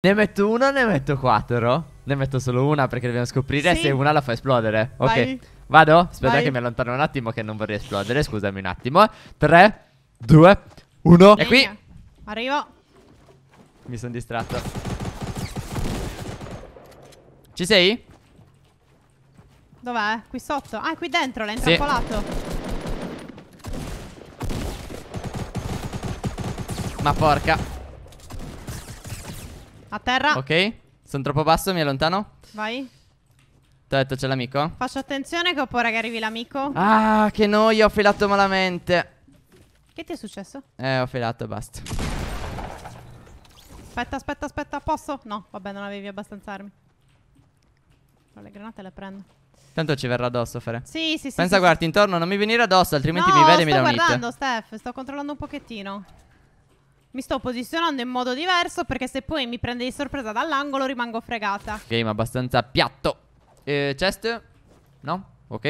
Ne metto una, ne metto quattro. Ne metto solo una perché dobbiamo scoprire sì. se una la fa esplodere. Ok. Vado? Aspetta Vai. che mi allontano un attimo che non vorrei esplodere. Scusami un attimo. 3, 2, 1. E qui. Arrivo. Mi sono distratto. Ci sei? Dov'è? Qui sotto? Ah, qui dentro, L'hai intrappolato. Sì. Ma porca. A terra. Ok. Sono troppo basso, mi allontano. Vai. Ti ho detto c'è l'amico. Faccio attenzione che ho paura che arrivi l'amico. Ah, che noia, ho filato malamente. Che ti è successo? Eh, ho filato e basta. Aspetta, aspetta, aspetta, posso? No, vabbè, non avevi abbastanza armi. No, le granate le prendo. Tanto ci verrà addosso, Fere. Sì, sì, sì. Pensa, sì, guardi, sì. intorno, non mi venire addosso, altrimenti no, mi vede e mi dà un hit. No, sto guardando, Steph. Sto controllando un pochettino mi sto posizionando in modo diverso perché se poi mi prende di sorpresa dall'angolo rimango fregata. Game abbastanza piatto. Eh, chest? No? Ok.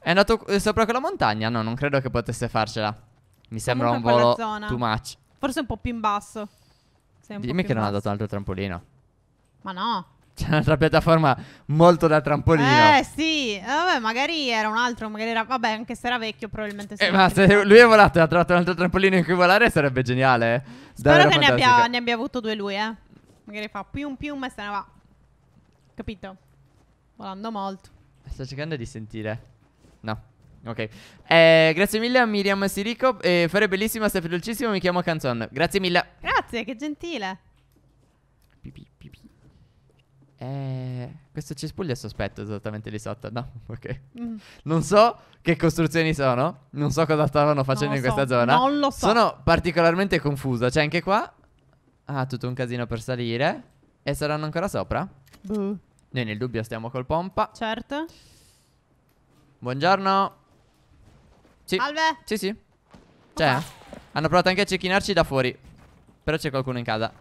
È andato eh, sopra quella montagna? No, non credo che potesse farcela. Mi sembra Comunque un volo zona. too much. Forse un po' più in basso. Dimmi che non basso. ha dato un altro trampolino. Ma no. C'è un'altra piattaforma molto da trampolino. Eh sì, eh, vabbè, magari era un altro, magari era... Vabbè, anche se era vecchio probabilmente... Eh, ma se lui è volato e ha trovato un altro trampolino in cui volare sarebbe geniale. Eh? Spero che ne abbia, ne abbia, avuto due lui, eh. Magari fa pium pium e se ne va. Capito? Volando molto. Sto cercando di sentire. No. Ok, eh, grazie mille a Miriam Sirico. Eh, fare bellissima, stai dolcissimo. Mi chiamo Canzon. Grazie mille. Grazie, che gentile. Eh, questo cespuglio è sospetto esattamente lì sotto. No, ok. Mm. Non so che costruzioni sono, non so cosa stavano facendo in so, questa zona. Non lo so. Sono particolarmente confusa. C'è anche qua. Ah, tutto un casino per salire. E saranno ancora sopra? Buh. Noi nel dubbio stiamo col pompa. Certo. Buongiorno. Sì. Salve. Sì, sì. Cioè, okay. hanno provato anche a cecchinarci da fuori. Però c'è qualcuno in casa.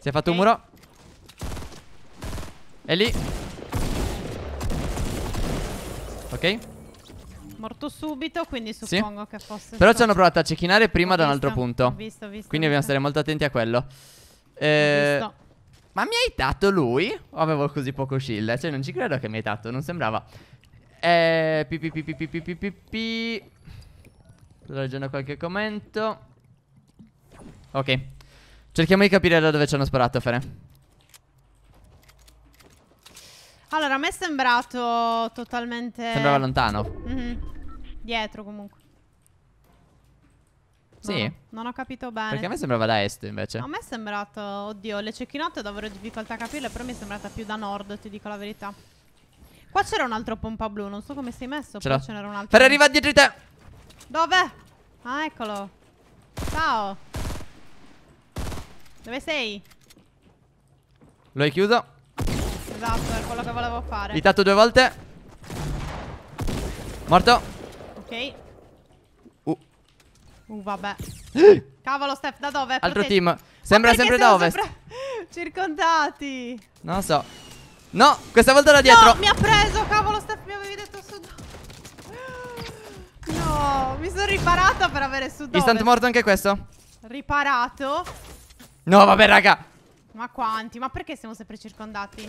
Si è fatto okay. un muro. È lì. Ok. Morto subito, quindi suppongo sì. che fosse. Però ci hanno provato a cecchinare prima ho da un altro punto. Ho visto, ho visto. Quindi dobbiamo stare molto attenti a quello. Eh, ma mi hai dato lui? O avevo così poco shield? Cioè, non ci credo che mi hai dato, non sembrava. Eh. Pi pi pi pi pi pi pi pi. Sto leggendo qualche commento. Ok. Cerchiamo di capire da dove ci hanno sparato, Fere. Allora, a me è sembrato totalmente... Sembrava lontano. Mm -hmm. Dietro, comunque. Sì. No, non ho capito bene. Perché a me sembrava da est, invece. A me è sembrato... Oddio, le cecchinotte ho davvero difficoltà a capirle, però mi è sembrata più da nord, ti dico la verità. Qua c'era un altro pompa blu, non so come sei messo, però ce n'era un altro. Fere, arriva dietro di te! Dove? Ah, eccolo. Ciao. Dove sei? Lo hai chiuso? Esatto, è quello che volevo fare. Hitato due volte. Morto. Ok. Uh. Uh, vabbè. Cavolo, Steph, da dove? Altro Proteggi. team. Sembra sempre da ovest. Sempre... Circondati. Non lo so. No, questa volta da dietro. No, mi ha preso, cavolo, Steph, mi avevi detto sud. No, mi sono riparata per avere sud. Istant morto anche questo. Riparato. No, vabbè, raga. Ma quanti? Ma perché siamo sempre circondati?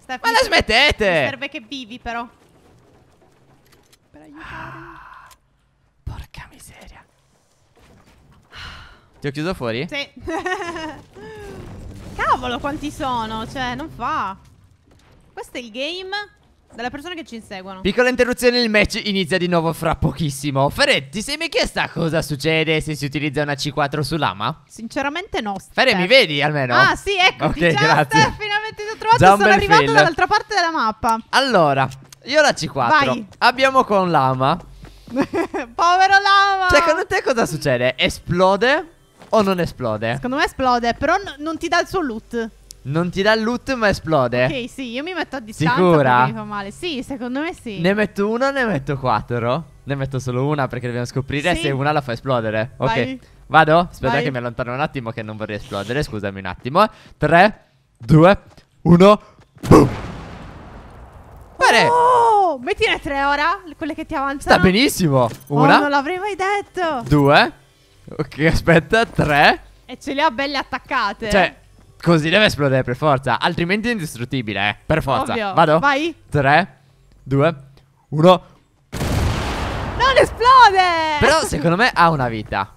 Steph, Ma la smettete! serve che vivi, però. Per ah, porca miseria. Ti ho chiuso fuori? Sì. Cavolo, quanti sono? Cioè, non fa. Questo è il game dalle persone che ci inseguono. Piccola interruzione, il match inizia di nuovo fra pochissimo. Ferret, ti sei mai chiesta cosa succede se si utilizza una C4 su lama? Sinceramente no. Ferret, mi vedi almeno? Ah, sì, ecco. Ok, grazie. Steph, finalmente ti ho trovato. sono arrivato fail. dall'altra parte della mappa. Allora, io la C4. Vai. Abbiamo con l'ama. Povero lama. Secondo cioè, te cosa succede? Esplode o non esplode? Secondo me esplode, però non ti dà il suo loot. Non ti dà loot ma esplode. Ok, sì, io mi metto a distanza Sicura? mi fa male. Sì, secondo me sì. Ne metto una, ne metto quattro. Ne metto solo una perché dobbiamo scoprire sì. se una la fa esplodere. Ok. Vai. Vado? Aspetta Vai. che mi allontano un attimo che non vorrei esplodere, scusami un attimo. 3 2 1 Boom. Pare. Oh, mettine tre ora, quelle che ti avanzano. Sta benissimo. Oh, una. Oh, non l'avrei mai detto. Due. Ok, aspetta, tre. E ce le ha belle attaccate. Cioè, Così deve esplodere per forza. Altrimenti è indistruttibile, eh. Per forza. Ovvio. Vado. Vai. 3, 2, 1. Non esplode! Però secondo me ha una vita.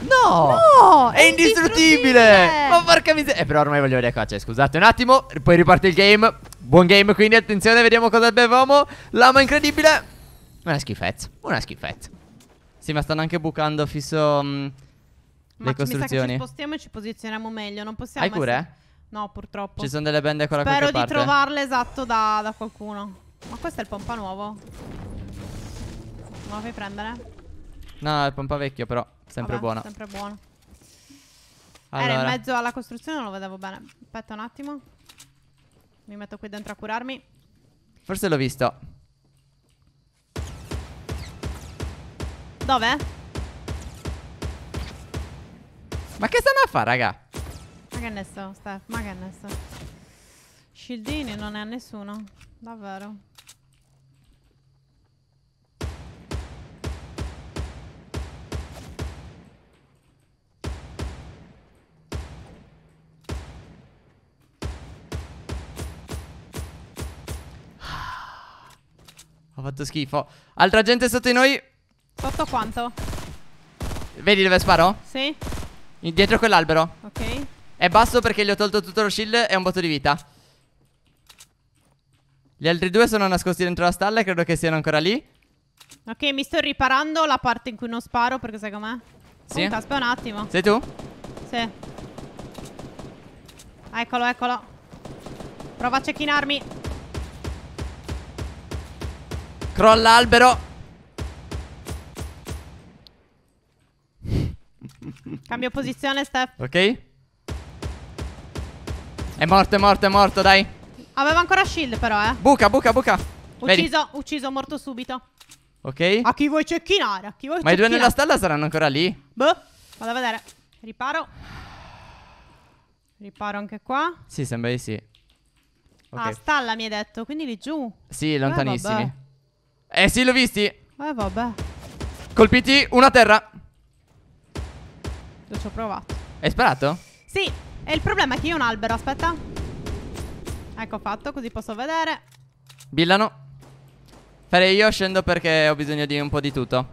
No! No! È, è indistruttibile! indistruttibile! Ma porca miseria! Eh, però ormai voglio vedere qua. Cioè, scusate un attimo. Poi riparte il game. Buon game, quindi attenzione, vediamo cosa bevamo. Lama incredibile. Una schifezza. Una schifezza. Sì, ma stanno anche bucando fisso. Mh, mm, ma le costruzioni. ci spostiamo e ci posizioniamo meglio. Non possiamo. Hai pure? Essere... No, purtroppo. Ci sono delle bende ancora a qualche parte. Spero di trovarle esatto da, da, qualcuno. Ma questo è il pompa nuovo. Non lo fai prendere? No, è il pompa vecchio, però. Sempre Vabbè, buono. Sempre buono. Eh, allora. Era in mezzo alla costruzione, non lo vedevo bene. Aspetta un attimo. Mi metto qui dentro a curarmi. Forse l'ho visto. Dove? Ma che stanno a fare, raga? Ma che ne so, Steph, ma che ne so. Shieldini non è a nessuno, davvero. Ho fatto schifo. Altra gente sotto di noi. Sotto quanto? Vedi dove sparo? Sì. Dietro quell'albero. Ok. È basso perché gli ho tolto tutto lo shield e un botto di vita. Gli altri due sono nascosti dentro la stalla e credo che siano ancora lì. Ok, mi sto riparando la parte in cui non sparo perché sai com'è? Sì. Punta, aspetta un attimo. Sei tu? Sì. Eccolo, eccolo. Prova a cecchinarmi. Crolla l'albero. Cambio posizione, Steph. Ok. È morto, è morto, è morto, dai. Aveva ancora shield, però, eh. Buca, buca, buca. Ucciso, Vedi. ucciso, morto subito. Ok. A chi vuoi cecchinare? A chi vuoi Ma i due nella stalla saranno ancora lì. Boh, vado a vedere. Riparo. Riparo anche qua. Sì, sembra di sì. Ah, okay. Ah, stalla mi hai detto, quindi lì giù. Sì, eh, lontanissimi. Eh, eh sì, l'ho visti. Eh, vabbè. Colpiti, una terra sparato, ci ho provato. Hai sparato? Sì, e il problema è che io ho un albero, aspetta. Ecco fatto, così posso vedere. Billano. Farei io scendo perché ho bisogno di un po' di tutto.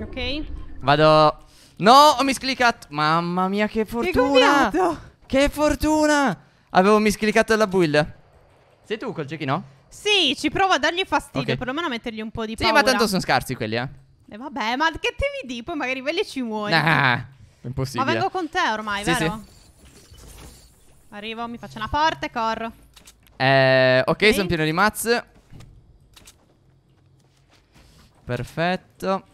Ok. Vado. No, ho miscliccato. Mamma mia, che fortuna! Che, che fortuna! Avevo miscliccato la build. Sei tu col cecchino? Sì, ci provo a dargli fastidio, okay. perlomeno a mettergli un po' di paura. Sì, ma tanto sono scarsi quelli, eh. E vabbè, ma che te vi dico? Poi magari quelli ci muoiono. Nah. Impossibile. Ma vengo con te ormai, sì, vero? Sì. Arrivo, mi faccio una porta e corro. Eh, ok, sono pieno di mazze. Perfetto.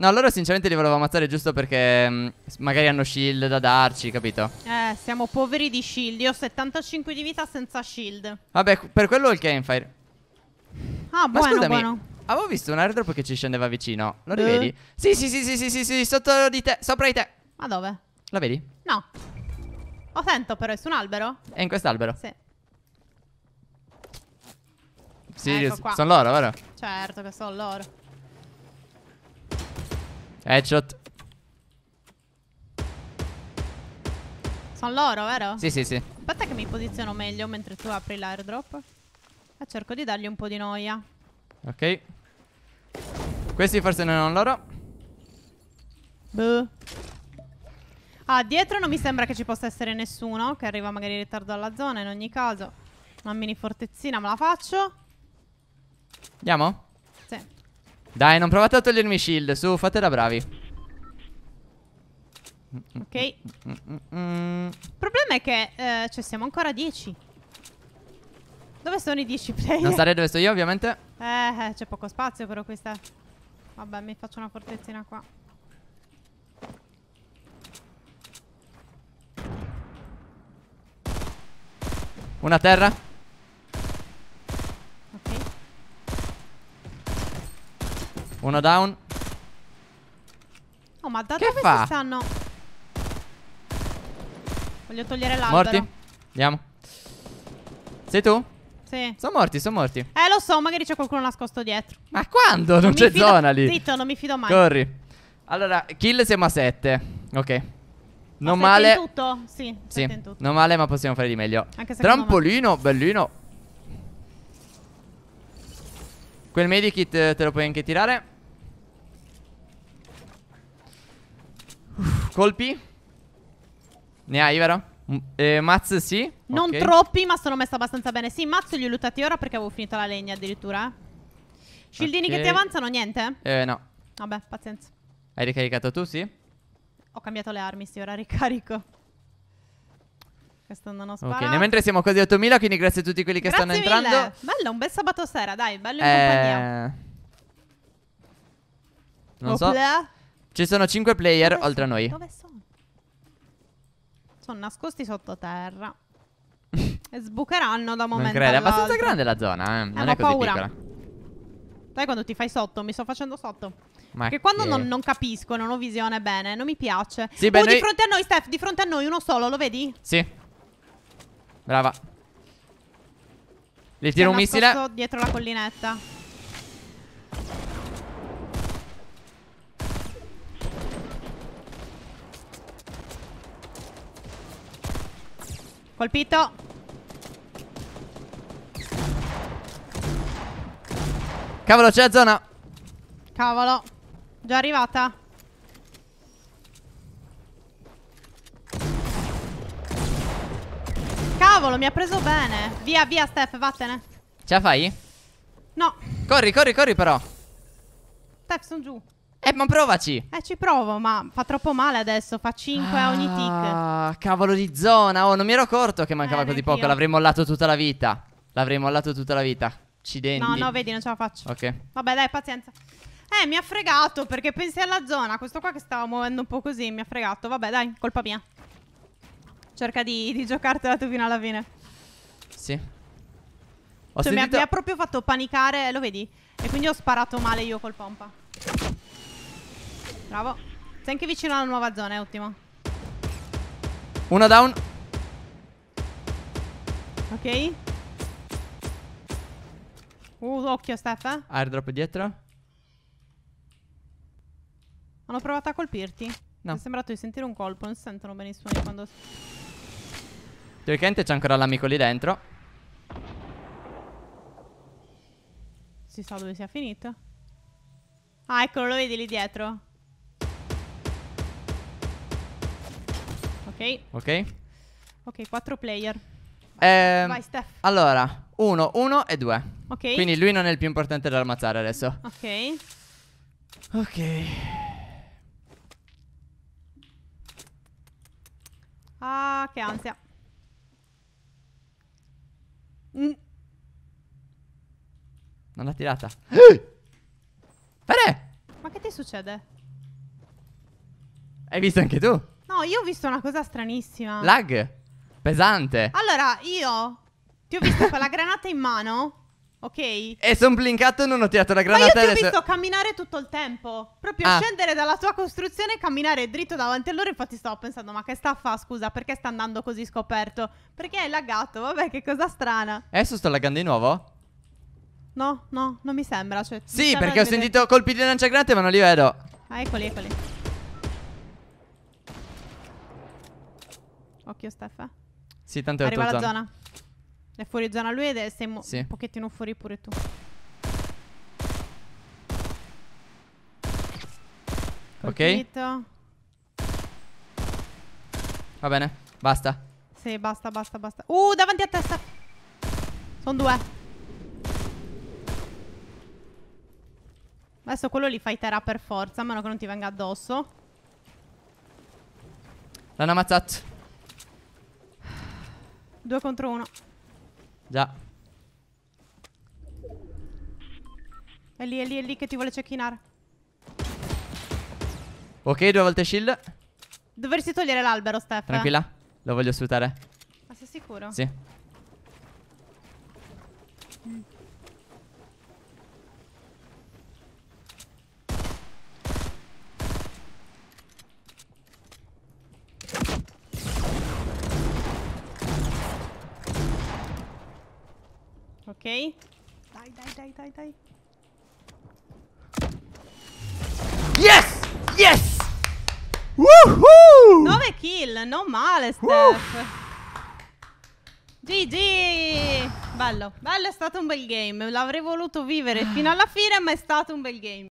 No, loro sinceramente li volevo ammazzare giusto perché mh, mm, magari hanno shield da darci, capito? Eh, siamo poveri di shield. Io ho 75 di vita senza shield. Vabbè, per quello ho il campfire. Ah, Ma buono, scusami, buono. Avevo visto un airdrop che ci scendeva vicino. Lo eh. rivedi? Eh. Sì, sì, sì, sì, sì, sì, sì, sotto di te, sopra di te. Ma dove? La vedi? No. Lo sento però, è su un albero? È in quest'albero. Sì. Sì, ecco sono loro, vero? Certo che sono loro. Headshot. Sono loro, vero? Sì, sì, sì. Aspetta che mi posiziono meglio mentre tu apri l'airdrop. E cerco di dargli un po' di noia. Ok. Questi forse non sono loro. Buh. Ah, dietro non mi sembra che ci possa essere nessuno che arriva magari in ritardo alla zona in ogni caso. Una mini fortezzina, me la faccio. Andiamo? Sì. Dai, non provate a togliermi shield, su, fate da bravi. Ok. Il problema è che eh, cioè siamo ancora 10. Dove sono i 10 player? Non sarei dove sto io, ovviamente. Eh, eh c'è poco spazio però questa. Vabbè, mi faccio una fortezzina qua. Una terra Ok Uno down Oh ma da che dove fa? si stanno? Voglio togliere l'albero Morti Andiamo Sei tu? Sì Sono morti, sono morti Eh lo so, magari c'è qualcuno nascosto dietro Ma quando? Non, non c'è zona lì Zitto, non mi fido mai Corri Allora, kill siamo a 7 Ok non male. tutto? Sì, sì. tutto. Non male, ma possiamo fare di meglio. Anche Trampolino, me. bellino. Quel medikit eh, te lo puoi anche tirare. Uff, colpi. Ne hai, vero? Eh, mazz sì. Non okay. troppi, ma sono messa abbastanza bene. Sì, mazzo li ho lottati ora perché avevo finito la legna addirittura. Shieldini okay. che ti avanzano, niente? Eh, no. Vabbè, pazienza. Hai ricaricato tu, sì? Ho cambiato le armi, sì, ora ricarico. Questo non ho sparato. Ok, nel mentre siamo quasi 8000, quindi grazie a tutti quelli che grazie stanno mille. entrando. Bello, un bel sabato sera, dai, bello in eh... compagnia. Non Opla. so. Ci sono 5 player Dove oltre sono? a noi. Dove sono? Sono nascosti sottoterra. e sbucheranno da un momento credo, È abbastanza grande la zona, eh. Non eh, è così paura. piccola. Sai quando ti fai sotto, mi sto facendo sotto. Ma perché quando che... non, non, capisco, non ho visione bene, non mi piace. Sì, beh, oh, noi... di fronte a noi, Steph, di fronte a noi uno solo, lo vedi? Sì. Brava. Le tiro un missile. dietro la collinetta. Colpito. Cavolo, c'è la zona. Cavolo. Già arrivata. Cavolo, mi ha preso bene. Via, via, Steph, vattene. Ce la fai? No. Corri, corri, corri però. Steph, sono giù. Eh, ma provaci. Eh, ci provo, ma fa troppo male adesso. Fa 5 a ah, ogni tick. Ah, cavolo di zona. Oh, non mi ero accorto che mancava eh, così poco. L'avrei mollato tutta la vita. L'avrei mollato tutta la vita. Accidenti. No, no, vedi, non ce la faccio. Ok. Vabbè, dai, pazienza. Eh, mi ha fregato perché pensi alla zona. Questo qua che stava muovendo un po' così mi ha fregato. Vabbè, dai, colpa mia. Cerca di, di giocartela tu fino alla fine. Sì. Ho cioè, sentito... mi, ha, proprio fatto panicare, lo vedi? E quindi ho sparato male io col pompa. Bravo. Sei anche vicino alla nuova zona, è ottimo. Una down. Ok. Uh, occhio, Steph. Eh. Airdrop dietro. Hanno provato a colpirti? No. Mi è sembrato di sentire un colpo, non sentono benissimo i suoni quando... Teoricamente c'è ancora l'amico lì dentro. Si sa dove sia finito. Ah, eccolo, lo vedi lì dietro. Ok. Ok. Ok, quattro player. Eh, Vai, Steph. Allora, uno, uno e due. Ok. Quindi lui non è il più importante da ammazzare adesso. Ok. Ok. Ah, che ansia. Mm. Non l'ha tirata. Fede! Ma che ti succede? Hai visto anche tu? No, io ho visto una cosa stranissima. Lag? Pesante. Allora, io ti ho visto con la granata in mano. Ok? E sono blincato e non ho tirato la granata. Ma io ti ho visto camminare tutto il tempo. Proprio ah. scendere dalla tua costruzione e camminare dritto davanti a loro. Infatti stavo pensando, ma che sta a fa? Scusa, perché sta andando così scoperto? Perché hai laggato? Vabbè, che cosa strana. Adesso sto laggando di nuovo? No, no, non mi sembra. Cioè, sì, mi perché ho vedere. sentito colpi di lanciagranate, ma non li vedo. Ah, eccoli, eccoli. Occhio, Steffa. Sì, tanto è Arriva la zona. zona. È fuori zona lui ed è stai sì. un pochettino fuori pure tu. Colpito. Ok. Va bene, basta. Sì, basta, basta, basta. Uh, davanti a testa. Sono due. Adesso quello li fighterà per forza, a meno che non ti venga addosso. L'hanno ammazzato. Due contro uno. Già. È lì, è lì, è lì che ti vuole cecchinare. Ok, due volte shield. Dovresti togliere l'albero, Steph. Tranquilla, lo voglio sfruttare. Ma sei sicuro? Sì. Dai, dai, dai, dai, dai. Yes! Yes! Woohoo! 9 kill, non male, Steph. Woof. GG! Bello, bello, è stato un bel game. L'avrei voluto vivere fino alla fine, ma è stato un bel game.